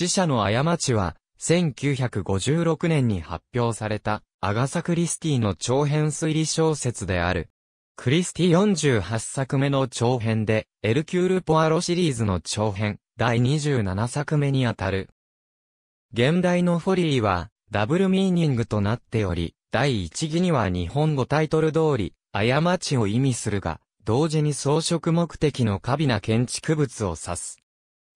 死者の過ちは、1956年に発表された、アガサ・クリスティの長編推理小説である。クリスティ48作目の長編で、エルキュール・ポアロシリーズの長編、第27作目にあたる。現代のフォリーは、ダブルミーニングとなっており、第1義には日本語タイトル通り、過ちを意味するが、同時に装飾目的の過美な建築物を指す。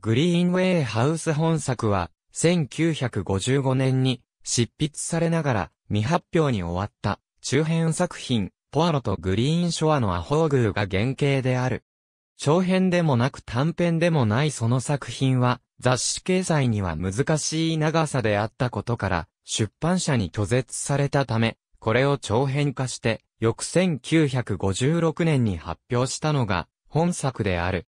グリーンウェイハウス本作は、1955年に執筆されながら未発表に終わった中編作品、ポアロとグリーンショアのアホーグーが原型である。長編でもなく短編でもないその作品は、雑誌掲載には難しい長さであったことから、出版社に拒絶されたため、これを長編化して、翌1956年に発表したのが、本作である。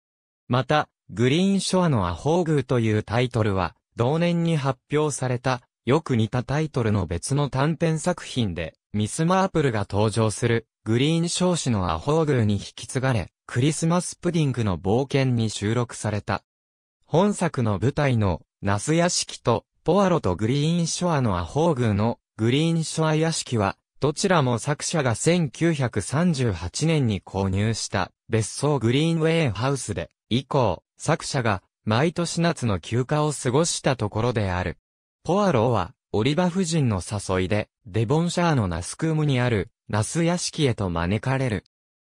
また、グリーンショアのアホーグーというタイトルは、同年に発表された、よく似たタイトルの別の短編作品で、ミス・マープルが登場する、グリーンショー氏のアホーグーに引き継がれ、クリスマス・プディングの冒険に収録された。本作の舞台の、ナス屋敷と、ポアロとグリーンショアのアホーグーの、グリーンショア屋敷は、どちらも作者が1938年に購入した別荘グリーンウェイハウスで、以降、作者が毎年夏の休暇を過ごしたところである。ポアロは、オリバ夫人の誘いで、デボンシャーのナスクームにある、ナス屋敷へと招かれる。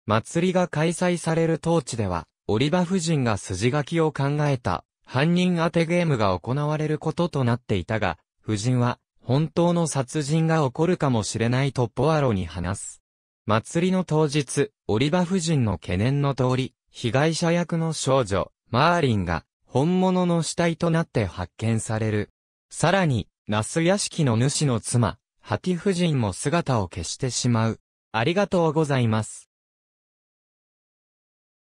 祭りが開催される当地では、オリバ夫人が筋書きを考えた、犯人当てゲームが行われることとなっていたが、夫人は、本当の殺人が起こるかもしれないとポアロに話す。祭りの当日、オリバ夫人の懸念の通り、被害者役の少女、マーリンが本物の死体となって発見される。さらに、ナス屋敷の主の妻、ハティ夫人も姿を消してしまう。ありがとうございます。